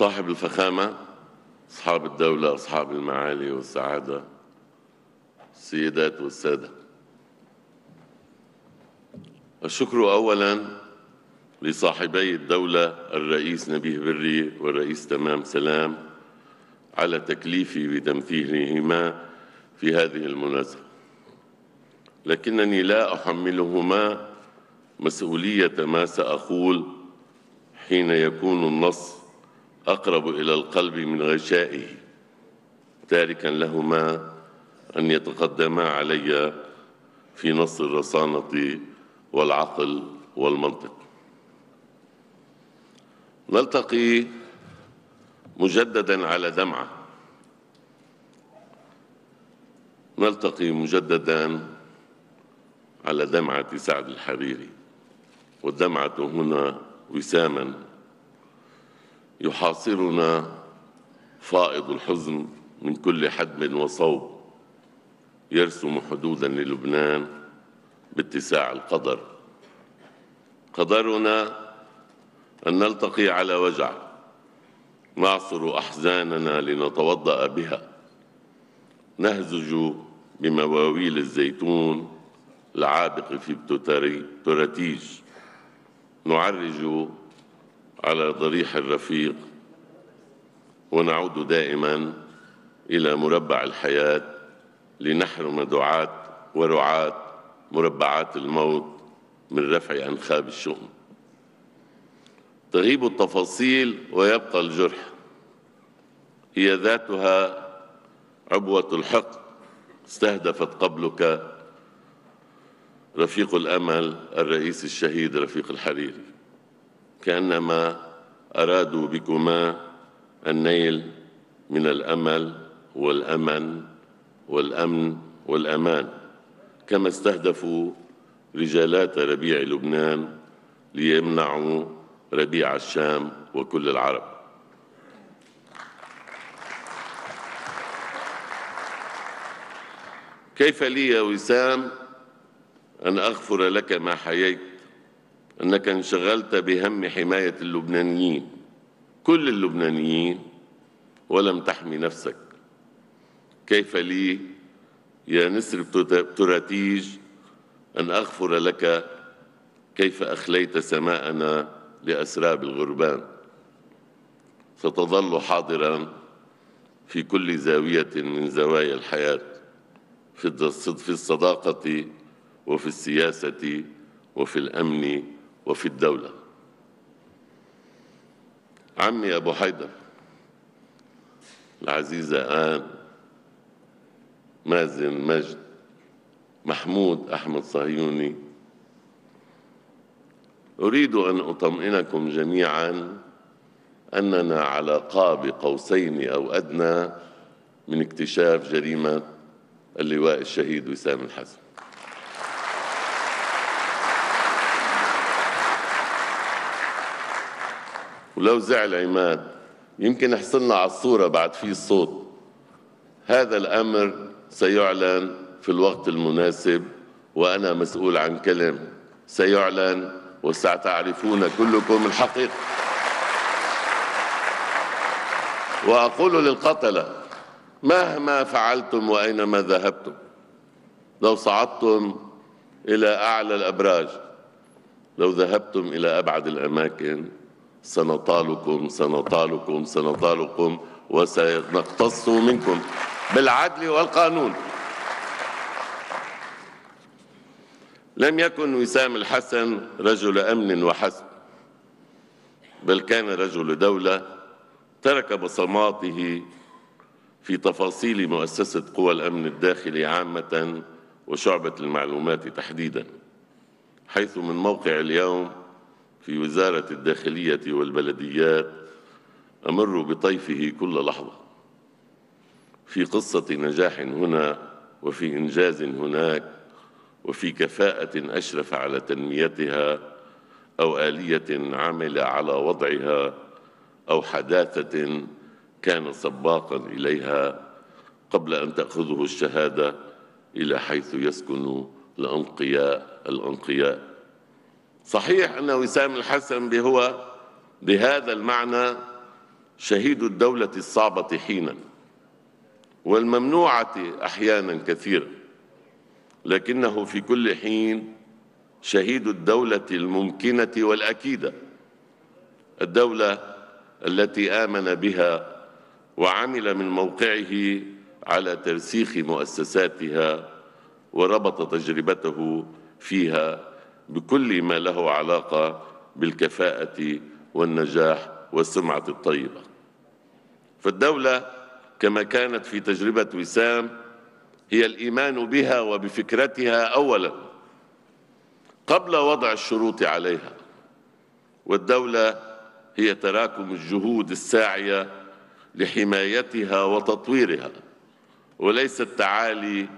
صاحب الفخامة أصحاب الدولة أصحاب المعالي والسعادة السيدات والسادة الشكر أولا لصاحبي الدولة الرئيس نبيه بري والرئيس تمام سلام على تكليفي بتمثيلهما في هذه المناسبة لكنني لا أحملهما مسؤولية ما سأقول حين يكون النص أقرب إلى القلب من غشائه تاركا لهما أن يتقدما علي في نص الرصانة والعقل والمنطق نلتقي مجددا على دمعة نلتقي مجددا على دمعة سعد الحريري والدمعة هنا وساما يحاصرنا فائض الحزن من كل حدب وصوب يرسم حدودا للبنان باتساع القدر قدرنا أن نلتقي على وجع نعصر أحزاننا لنتوضأ بها نهزج بمواويل الزيتون العابق في التراتيج نعرج على ضريح الرفيق ونعود دائما إلى مربع الحياة لنحرم دعاة ورعاة مربعات الموت من رفع أنخاب الشؤم تغيب التفاصيل ويبقى الجرح هي ذاتها عبوة الحق استهدفت قبلك رفيق الأمل الرئيس الشهيد رفيق الحريري كأنما أرادوا بكما النيل من الأمل والأمن والأمن والأمان كما استهدفوا رجالات ربيع لبنان ليمنعوا ربيع الشام وكل العرب كيف لي يا وسام أن أغفر لك ما حييت أنك انشغلت بهم حماية اللبنانيين كل اللبنانيين ولم تحمي نفسك كيف لي يا نسر تراتيج أن أغفر لك كيف أخليت سماءنا لأسراب الغربان ستظل حاضرا في كل زاوية من زوايا الحياة في الصداقة وفي السياسة وفي الأمن وفي الدولة عمي أبو حيدر العزيزة آن مازن مجد محمود أحمد صهيوني أريد أن أطمئنكم جميعا أننا على قاب قوسين أو أدنى من اكتشاف جريمة اللواء الشهيد وسام الحسن ولو زعل عماد يمكن يحصلنا على الصورة بعد في الصوت هذا الأمر سيعلن في الوقت المناسب وأنا مسؤول عن كلم سيعلن وستعرفون كلكم الحقيقة وأقول للقتلة مهما فعلتم وأينما ذهبتم لو صعدتم إلى أعلى الأبراج لو ذهبتم إلى أبعد الأماكن سنطالكم سنطالكم سنطالكم وسنقتص منكم بالعدل والقانون لم يكن وسام الحسن رجل أمن وحسب بل كان رجل دولة ترك بصماته في تفاصيل مؤسسة قوى الأمن الداخلي عامة وشعبة المعلومات تحديدا حيث من موقع اليوم في وزارة الداخلية والبلديات أمر بطيفه كل لحظة في قصة نجاح هنا وفي إنجاز هناك وفي كفاءة أشرف على تنميتها أو آلية عمل على وضعها أو حداثة كان سباقا إليها قبل أن تأخذه الشهادة إلى حيث يسكن الأنقياء الأنقياء صحيح أن وسام الحسن هو بهذا المعنى شهيد الدولة الصعبة حينا والممنوعة أحيانا كثيرا لكنه في كل حين شهيد الدولة الممكنة والأكيدة الدولة التي آمن بها وعمل من موقعه على ترسيخ مؤسساتها وربط تجربته فيها بكل ما له علاقه بالكفاءه والنجاح والسمعه الطيبه فالدوله كما كانت في تجربه وسام هي الايمان بها وبفكرتها اولا قبل وضع الشروط عليها والدوله هي تراكم الجهود الساعيه لحمايتها وتطويرها وليس التعالي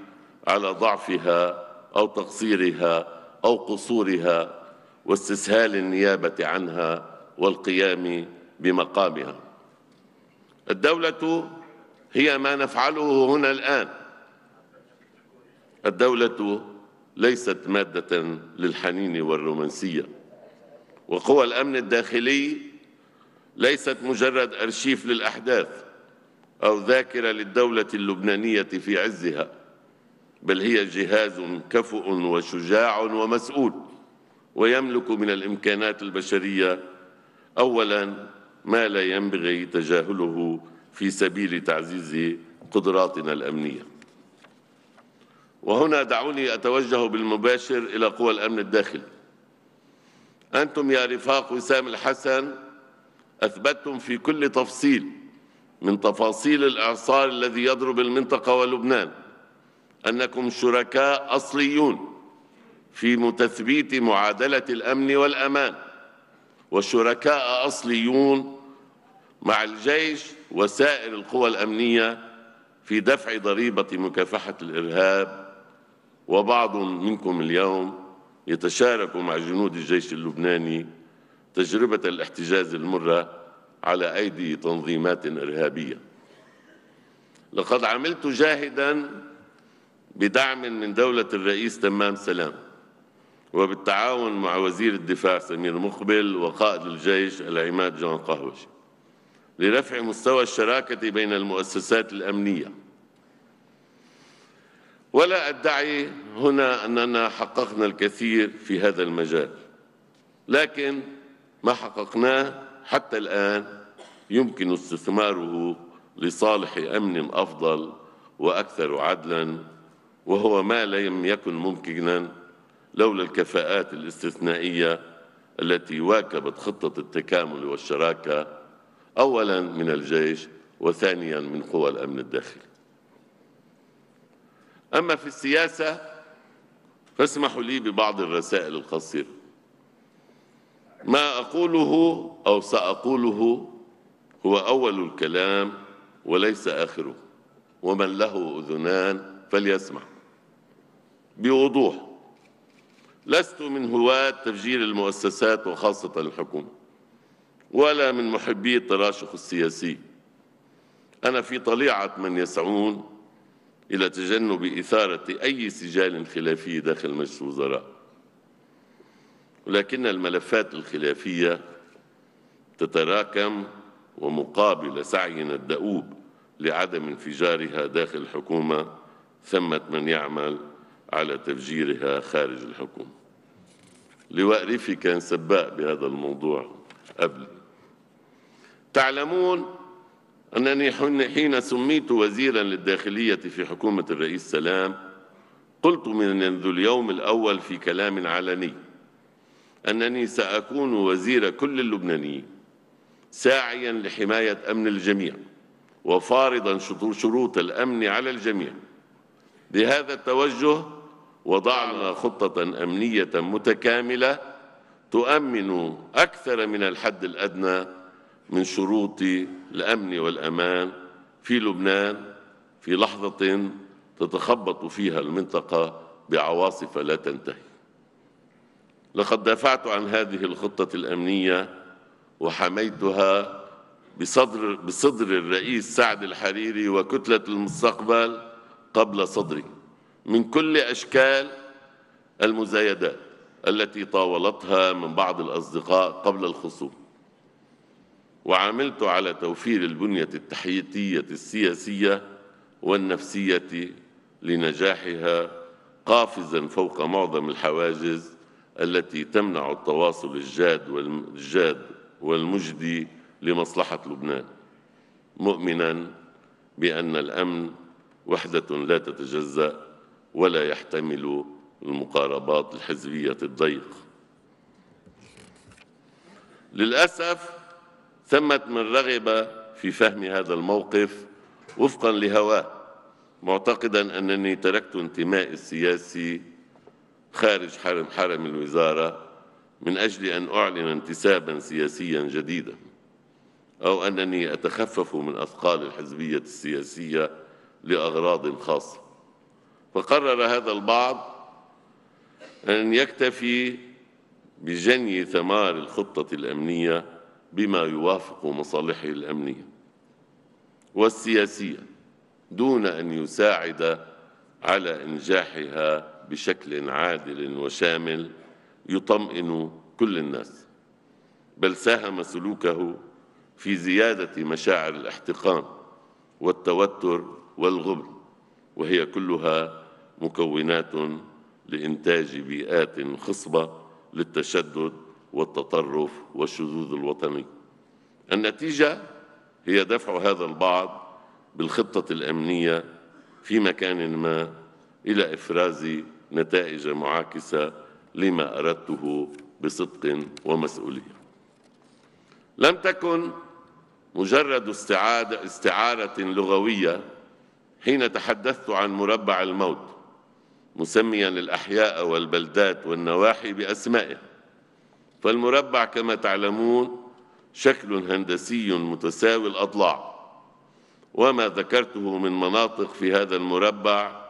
على ضعفها او تقصيرها أو قصورها واستسهال النيابة عنها والقيام بمقامها الدولة هي ما نفعله هنا الآن الدولة ليست مادة للحنين والرومانسية وقوى الأمن الداخلي ليست مجرد أرشيف للأحداث أو ذاكرة للدولة اللبنانية في عزها بل هي جهاز كفؤ وشجاع ومسؤول ويملك من الامكانات البشريه اولا ما لا ينبغي تجاهله في سبيل تعزيز قدراتنا الامنيه وهنا دعوني اتوجه بالمباشر الى قوى الامن الداخلي انتم يا رفاق وسام الحسن اثبتتم في كل تفصيل من تفاصيل الاعصار الذي يضرب المنطقه ولبنان أنكم شركاء أصليون في تثبيت معادلة الأمن والأمان وشركاء أصليون مع الجيش وسائر القوى الأمنية في دفع ضريبة مكافحة الإرهاب وبعض منكم اليوم يتشارك مع جنود الجيش اللبناني تجربة الاحتجاز المرة على أيدي تنظيمات إرهابية لقد عملت جاهداً بدعم من دولة الرئيس تمام سلام وبالتعاون مع وزير الدفاع سمير مقبل وقائد الجيش العماد جون قهوش لرفع مستوى الشراكة بين المؤسسات الأمنية ولا أدعي هنا أننا حققنا الكثير في هذا المجال لكن ما حققناه حتى الآن يمكن استثماره لصالح أمن أفضل وأكثر عدلاً وهو ما لم يكن ممكنا لولا الكفاءات الاستثنائيه التي واكبت خطه التكامل والشراكه اولا من الجيش وثانيا من قوى الامن الداخلي. اما في السياسه فاسمحوا لي ببعض الرسائل القصيره. ما اقوله او ساقوله هو اول الكلام وليس اخره ومن له اذنان فليسمع بوضوح لست من هواة تفجير المؤسسات وخاصة الحكومة ولا من محبي التراشق السياسي أنا في طليعة من يسعون إلى تجنب إثارة أي سجال خلافي داخل مجلس الوزراء ولكن الملفات الخلافية تتراكم ومقابل سعينا الدؤوب لعدم انفجارها داخل الحكومة ثمة من يعمل على تفجيرها خارج الحكم لواء ريفي كان سباق بهذا الموضوع قبل تعلمون أنني حين سميت وزيرا للداخلية في حكومة الرئيس سلام قلت منذ اليوم الأول في كلام علني أنني سأكون وزير كل اللبنانيين ساعيا لحماية أمن الجميع وفارضا شروط الأمن على الجميع بهذا التوجه وضعنا خطة أمنية متكاملة تؤمن أكثر من الحد الأدنى من شروط الأمن والأمان في لبنان في لحظة تتخبط فيها المنطقة بعواصف لا تنتهي لقد دافعت عن هذه الخطة الأمنية وحميتها بصدر, بصدر الرئيس سعد الحريري وكتلة المستقبل قبل صدري من كل أشكال المزايدات التي طاولتها من بعض الأصدقاء قبل الخصوم وعملت على توفير البنية التحيتية السياسية والنفسية لنجاحها قافزا فوق معظم الحواجز التي تمنع التواصل الجاد والجاد والمجدي لمصلحة لبنان مؤمنا بأن الأمن وحدة لا تتجزأ ولا يحتمل المقاربات الحزبية الضيق للأسف ثمت من رغبة في فهم هذا الموقف وفقا لهواه معتقدا أنني تركت انتمائي السياسي خارج حرم حرم الوزارة من أجل أن أعلن انتسابا سياسيا جديدا أو أنني أتخفف من أثقال الحزبية السياسية لأغراض خاصة فقرر هذا البعض أن يكتفي بجني ثمار الخطة الأمنية بما يوافق مصالحه الأمنية والسياسية دون أن يساعد على إنجاحها بشكل عادل وشامل يطمئن كل الناس بل ساهم سلوكه في زيادة مشاعر الاحتقان والتوتر والغبن وهي كلها مكونات لإنتاج بيئات خصبة للتشدد والتطرف والشذوذ الوطني النتيجة هي دفع هذا البعض بالخطة الأمنية في مكان ما إلى إفراز نتائج معاكسة لما أردته بصدق ومسؤولية لم تكن مجرد استعادة استعارة لغوية حين تحدثت عن مربع الموت مسميا الأحياء والبلدات والنواحي بأسمائها فالمربع كما تعلمون شكل هندسي متساوي الأضلاع وما ذكرته من مناطق في هذا المربع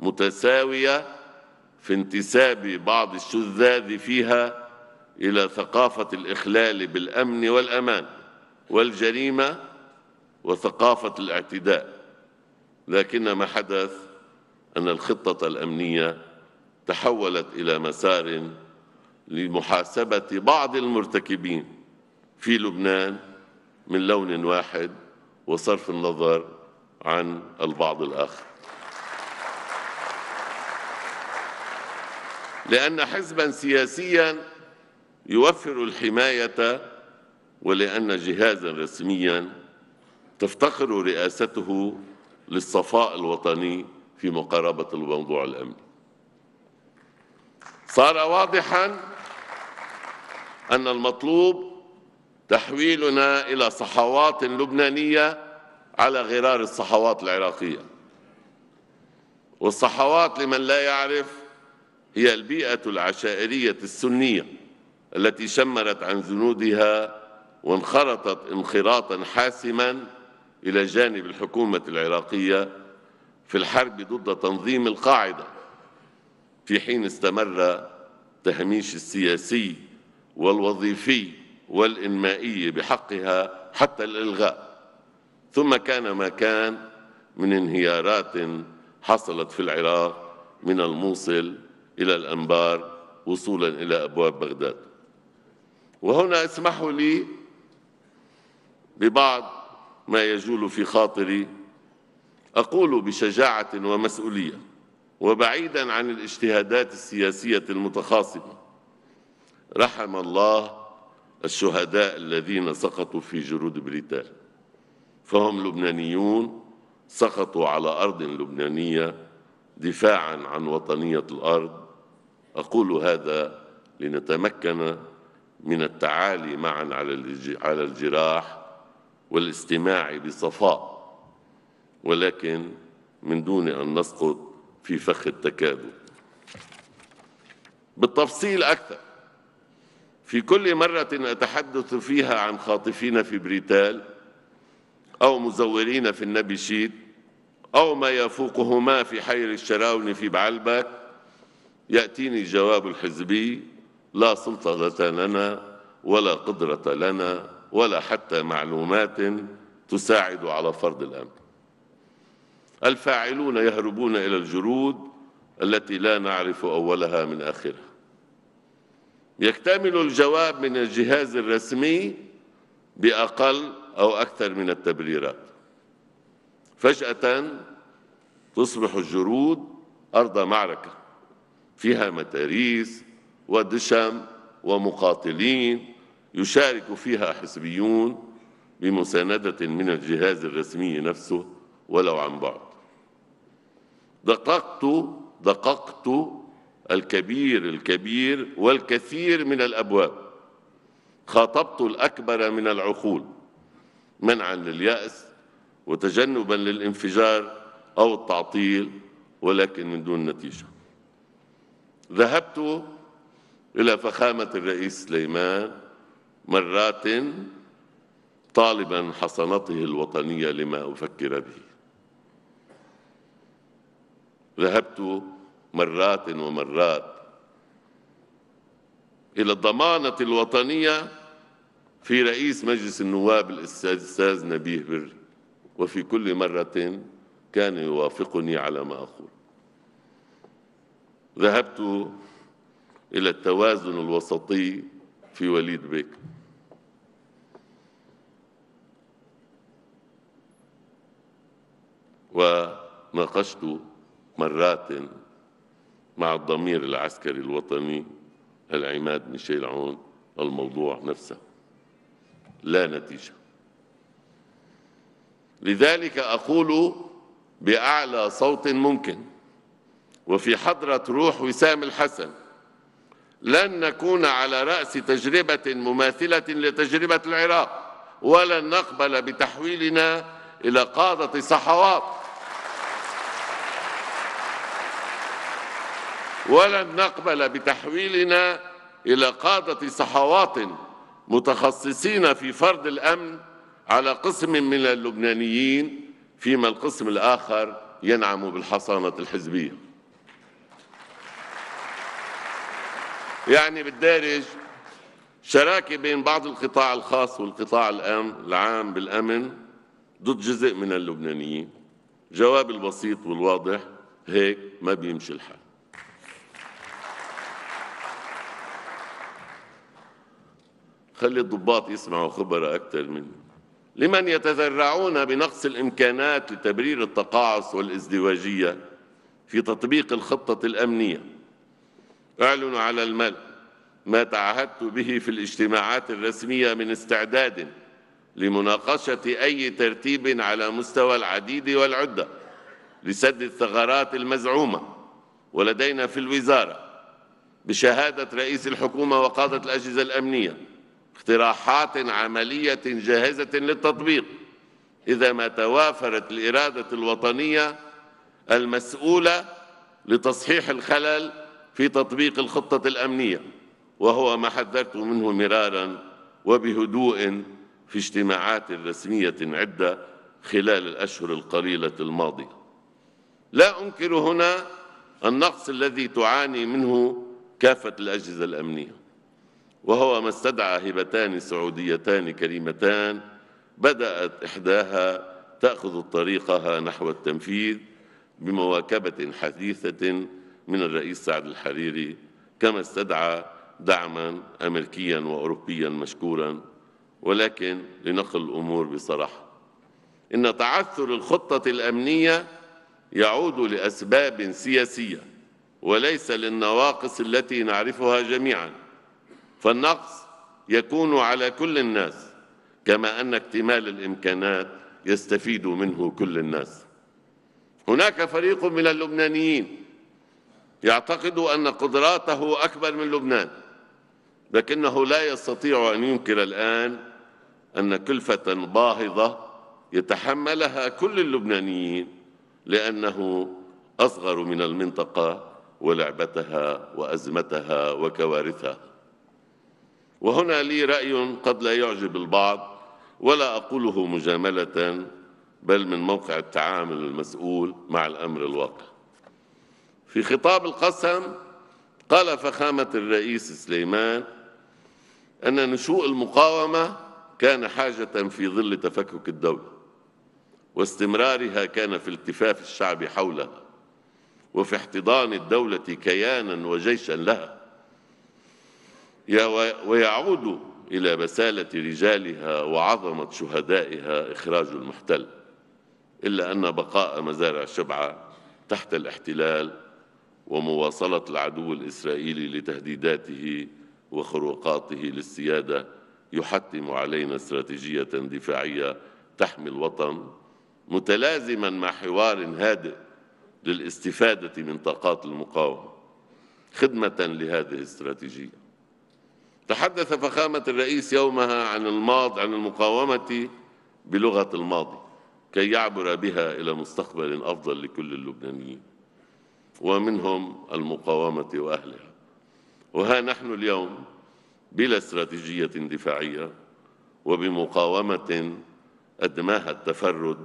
متساوية في انتساب بعض الشذاذ فيها إلى ثقافة الإخلال بالأمن والأمان والجريمة وثقافة الاعتداء لكن ما حدث أن الخطة الأمنية تحولت إلى مسار لمحاسبة بعض المرتكبين في لبنان من لون واحد وصرف النظر عن البعض الآخر لأن حزبا سياسيا يوفر الحماية ولأن جهازا رسميا تفتقر رئاسته للصفاء الوطني في مقاربة الموضوع الأمني صار واضحا أن المطلوب تحويلنا إلى صحوات لبنانية على غرار الصحوات العراقية والصحوات لمن لا يعرف هي البيئة العشائرية السنية التي شمرت عن جنودها وانخرطت انخراطا حاسما إلى جانب الحكومة العراقية في الحرب ضد تنظيم القاعدة في حين استمر تهميش السياسي والوظيفي والإنمائي بحقها حتى الإلغاء ثم كان ما كان من انهيارات حصلت في العراق من الموصل إلى الأنبار وصولا إلى أبواب بغداد وهنا اسمحوا لي ببعض ما يجول في خاطري أقول بشجاعة ومسؤولية وبعيدا عن الاجتهادات السياسية المتخاصمة رحم الله الشهداء الذين سقطوا في جرود بريطانيا فهم لبنانيون سقطوا على أرض لبنانية دفاعا عن وطنية الأرض أقول هذا لنتمكن من التعالي معا على الجراح والاستماع بصفاء ولكن من دون أن نسقط في فخ التكابد بالتفصيل أكثر في كل مرة أتحدث فيها عن خاطفين في بريتال أو مزورين في النبي أو ما يفوقهما في حير الشراون في بعلبك يأتيني جواب الحزبي لا سلطة لنا ولا قدرة لنا ولا حتى معلومات تساعد على فرض الأمن الفاعلون يهربون إلى الجرود التي لا نعرف أولها من آخرها يكتمل الجواب من الجهاز الرسمي بأقل أو أكثر من التبريرات فجأة تصبح الجرود أرض معركة فيها متاريس ودشم ومقاتلين يشارك فيها حزبيون بمساندة من الجهاز الرسمي نفسه ولو عن بعد دققت دققت الكبير الكبير والكثير من الأبواب خاطبت الأكبر من العقول منعا لليأس وتجنبا للانفجار أو التعطيل ولكن من دون نتيجة ذهبت إلى فخامة الرئيس سليمان مرات طالبا حصنته الوطنية لما أفكر به ذهبت مرات ومرات إلى الضمانة الوطنية في رئيس مجلس النواب الأستاذ نبيه بري وفي كل مرة كان يوافقني على ما أقول ذهبت إلى التوازن الوسطي في وليد بك وناقشت مرات مع الضمير العسكري الوطني العماد ميشيل عون الموضوع نفسه لا نتيجة لذلك أقول بأعلى صوت ممكن وفي حضرة روح وسام الحسن لن نكون على رأس تجربة مماثلة لتجربة العراق ولن نقبل بتحويلنا إلى قادة صحوات ولن نقبل بتحويلنا إلى قادة صحوات متخصصين في فرض الأمن على قسم من اللبنانيين فيما القسم الآخر ينعم بالحصانة الحزبية يعني بالدارج شراكة بين بعض القطاع الخاص والقطاع العام بالأمن ضد جزء من اللبنانيين جواب البسيط والواضح هيك ما بيمشي الحال خلي الضباط يسمعوا خبراء أكثر مني لمن يتذرعون بنقص الإمكانات لتبرير التقاعس والازدواجية في تطبيق الخطة الأمنية أعلن على الملأ ما تعهدت به في الاجتماعات الرسمية من استعداد لمناقشة أي ترتيب على مستوى العديد والعدة لسد الثغرات المزعومة ولدينا في الوزارة بشهادة رئيس الحكومة وقادة الأجهزة الأمنية اقتراحات عملية جاهزة للتطبيق إذا ما توافرت الإرادة الوطنية المسؤولة لتصحيح الخلل في تطبيق الخطة الأمنية وهو ما حذرت منه مرارا وبهدوء في اجتماعات رسمية عدة خلال الأشهر القليلة الماضية لا أنكر هنا النقص الذي تعاني منه كافة الأجهزة الأمنية وهو ما استدعى هبتان سعوديتان كريمتان بدأت إحداها تأخذ طريقها نحو التنفيذ بمواكبة حديثة من الرئيس سعد الحريري كما استدعى دعما أمريكيا وأوروبيا مشكورا ولكن لنقل الأمور بصراحة إن تعثر الخطة الأمنية يعود لأسباب سياسية وليس للنواقص التي نعرفها جميعاً فالنقص يكون على كل الناس كما أن اكتمال الإمكانات يستفيد منه كل الناس هناك فريق من اللبنانيين يعتقد أن قدراته أكبر من لبنان لكنه لا يستطيع أن ينكر الآن أن كلفة باهظة يتحملها كل اللبنانيين لأنه أصغر من المنطقة ولعبتها وأزمتها وكوارثها وهنا لي رأي قد لا يعجب البعض ولا أقوله مجاملة بل من موقع التعامل المسؤول مع الأمر الواقع في خطاب القسم قال فخامة الرئيس سليمان أن نشوء المقاومة كان حاجة في ظل تفكك الدولة واستمرارها كان في التفاف الشعب حولها وفي احتضان الدولة كيانا وجيشا لها ويعود إلى بسالة رجالها وعظمة شهدائها إخراج المحتل إلا أن بقاء مزارع شبعة تحت الاحتلال ومواصلة العدو الإسرائيلي لتهديداته وخروقاته للسيادة يحتم علينا استراتيجية دفاعية تحمي الوطن متلازما مع حوار هادئ للاستفادة من طاقات المقاومة خدمة لهذه الاستراتيجية تحدث فخامة الرئيس يومها عن الماض عن المقاومة بلغة الماضي كي يعبر بها إلى مستقبل أفضل لكل اللبنانيين ومنهم المقاومة وأهلها وها نحن اليوم بلا استراتيجية دفاعية وبمقاومة أدماها التفرد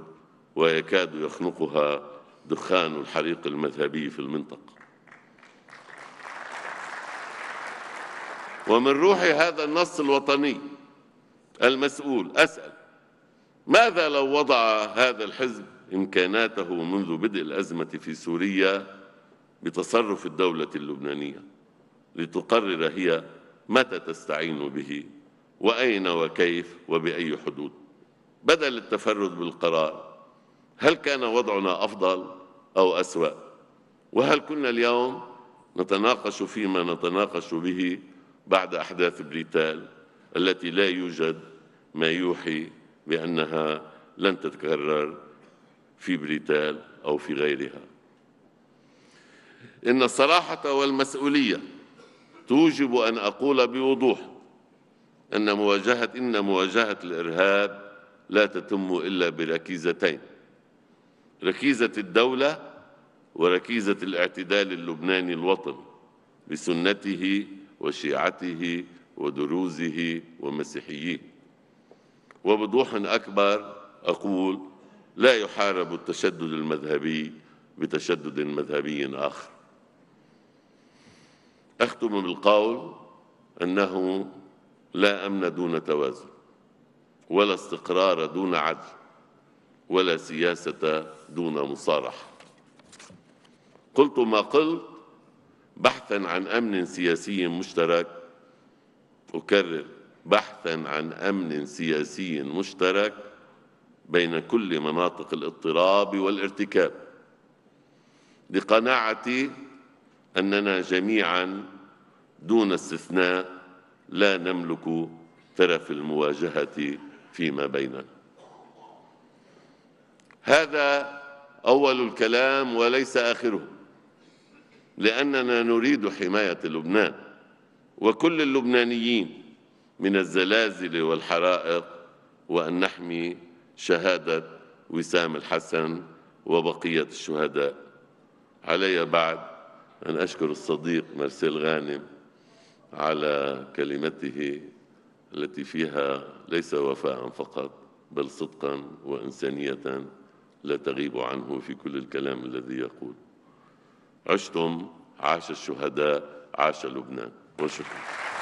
ويكاد يخنقها دخان الحريق المذهبي في المنطقه ومن روح هذا النص الوطني المسؤول أسأل ماذا لو وضع هذا الحزب إمكاناته منذ بدء الأزمة في سوريا بتصرف الدولة اللبنانية لتقرر هي متى تستعين به وأين وكيف وبأي حدود بدل التفرد بالقرار هل كان وضعنا أفضل أو أسوأ وهل كنا اليوم نتناقش فيما نتناقش به بعد أحداث بريتال التي لا يوجد ما يوحي بأنها لن تتكرر في بريتال أو في غيرها إن الصراحة والمسؤولية توجب أن أقول بوضوح أن مواجهة إن مواجهة الإرهاب لا تتم إلا بركيزتين ركيزة الدولة وركيزة الاعتدال اللبناني الوطني بسنته وشيعته ودروزه ومسيحيين وبوضوح أكبر أقول لا يحارب التشدد المذهبي بتشدد مذهبي آخر أختم بالقول أنه لا أمن دون توازن ولا استقرار دون عدل ولا سياسة دون مصارحة قلت ما قلت بحثا عن امن سياسي مشترك اكرر بحثا عن امن سياسي مشترك بين كل مناطق الاضطراب والارتكاب لقناعتي اننا جميعا دون استثناء لا نملك ترف المواجهه فيما بيننا هذا اول الكلام وليس اخره لأننا نريد حماية لبنان وكل اللبنانيين من الزلازل والحرائق وأن نحمي شهادة وسام الحسن وبقية الشهداء علي بعد أن أشكر الصديق مرسيل غانم على كلمته التي فيها ليس وفاء فقط بل صدقا وإنسانية لا تغيب عنه في كل الكلام الذي يقول عشتم عاش الشهداء عاش لبنان وشكرا